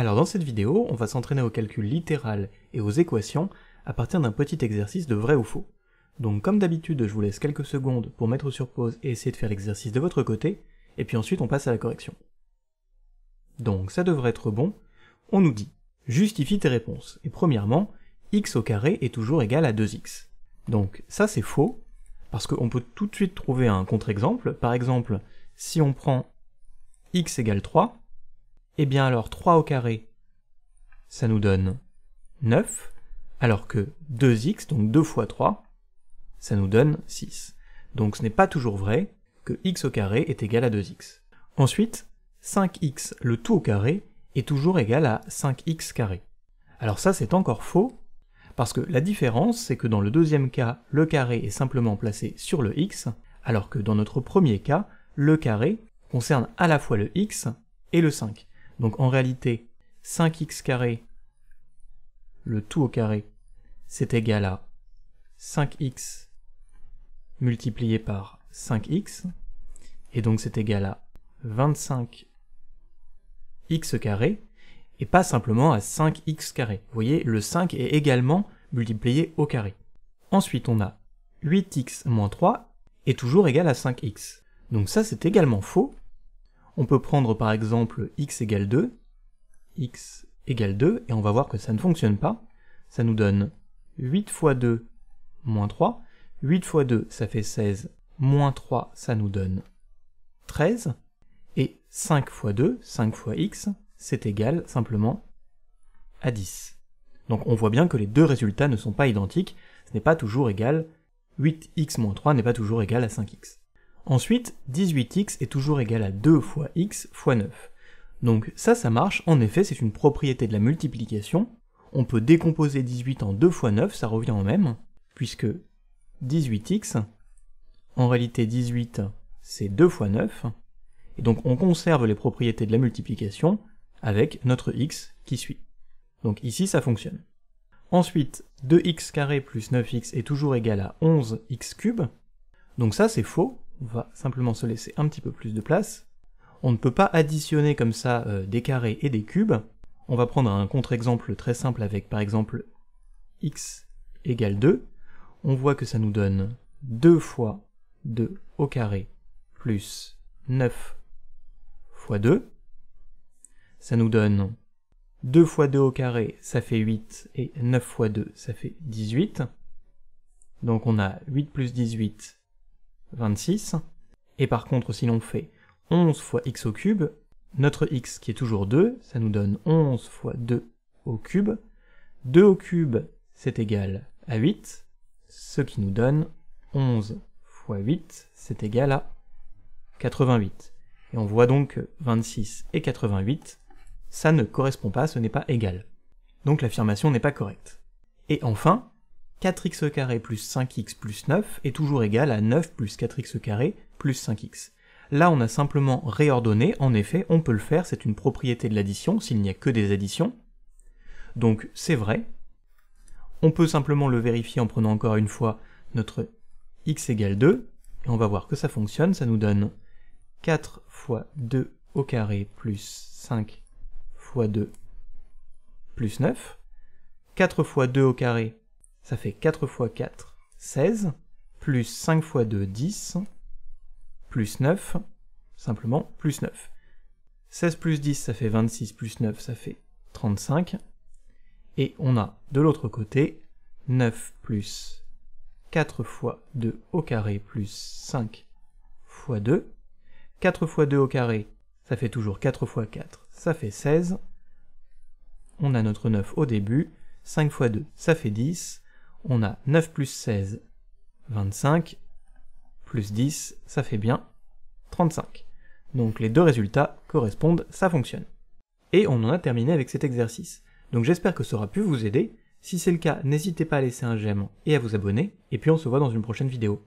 Alors dans cette vidéo, on va s'entraîner au calcul littéral et aux équations à partir d'un petit exercice de vrai ou faux. Donc comme d'habitude, je vous laisse quelques secondes pour mettre sur pause et essayer de faire l'exercice de votre côté, et puis ensuite on passe à la correction. Donc ça devrait être bon. On nous dit « Justifie tes réponses ». Et premièrement, x au carré est toujours égal à 2x. Donc ça c'est faux, parce qu'on peut tout de suite trouver un contre-exemple. Par exemple, si on prend x égale 3, eh bien alors 3 au carré, ça nous donne 9, alors que 2x, donc 2 fois 3, ça nous donne 6. Donc ce n'est pas toujours vrai que x au carré est égal à 2x. Ensuite, 5x, le tout au carré, est toujours égal à 5x carré. Alors ça c'est encore faux, parce que la différence c'est que dans le deuxième cas, le carré est simplement placé sur le x, alors que dans notre premier cas, le carré concerne à la fois le x et le 5. Donc en réalité, 5x carré, le tout au carré, c'est égal à 5x multiplié par 5x, et donc c'est égal à 25x carré, et pas simplement à 5x carré. Vous voyez, le 5 est également multiplié au carré. Ensuite, on a 8x moins 3 est toujours égal à 5x. Donc ça, c'est également faux, on peut prendre par exemple x égale 2, x égale 2, et on va voir que ça ne fonctionne pas. Ça nous donne 8 fois 2 moins 3. 8 fois 2, ça fait 16, moins 3, ça nous donne 13. Et 5 fois 2, 5 fois x, c'est égal simplement à 10. Donc on voit bien que les deux résultats ne sont pas identiques, ce n'est pas toujours égal, 8x moins 3 n'est pas toujours égal à 5x. Ensuite, 18x est toujours égal à 2 fois x fois 9. Donc ça, ça marche, en effet, c'est une propriété de la multiplication. On peut décomposer 18 en 2 fois 9, ça revient au même, puisque 18x, en réalité 18, c'est 2 fois 9, et donc on conserve les propriétés de la multiplication avec notre x qui suit. Donc ici, ça fonctionne. Ensuite, 2x carré plus 9x est toujours égal à 11x cube. Donc ça, c'est faux, on va simplement se laisser un petit peu plus de place. On ne peut pas additionner comme ça euh, des carrés et des cubes. On va prendre un contre-exemple très simple avec par exemple x égale 2. On voit que ça nous donne 2 fois 2 au carré plus 9 fois 2. Ça nous donne 2 fois 2 au carré, ça fait 8, et 9 fois 2, ça fait 18. Donc on a 8 plus 18, 26. Et par contre, si l'on fait 11 fois x au cube, notre x qui est toujours 2, ça nous donne 11 fois 2 au cube. 2 au cube, c'est égal à 8, ce qui nous donne 11 fois 8, c'est égal à 88. Et on voit donc que 26 et 88, ça ne correspond pas, ce n'est pas égal. Donc l'affirmation n'est pas correcte. Et enfin, 4x plus 5x plus 9 est toujours égal à 9 plus 4x plus 5x. Là, on a simplement réordonné, en effet, on peut le faire, c'est une propriété de l'addition s'il n'y a que des additions. Donc c'est vrai. On peut simplement le vérifier en prenant encore une fois notre x égale 2, et on va voir que ça fonctionne, ça nous donne 4 fois 2 au carré plus 5 fois 2 plus 9. 4 fois 2 au carré ça fait 4 x 4, 16, plus 5 x 2, 10, plus 9, simplement plus 9. 16 plus 10, ça fait 26, plus 9, ça fait 35. Et on a de l'autre côté 9 plus 4 fois 2 au carré plus 5 fois 2. 4 fois 2 au carré, ça fait toujours 4 fois 4, ça fait 16. On a notre 9 au début. 5 fois 2, ça fait 10 on a 9 plus 16, 25, plus 10, ça fait bien 35. Donc les deux résultats correspondent, ça fonctionne. Et on en a terminé avec cet exercice. Donc j'espère que ça aura pu vous aider. Si c'est le cas, n'hésitez pas à laisser un j'aime et à vous abonner, et puis on se voit dans une prochaine vidéo.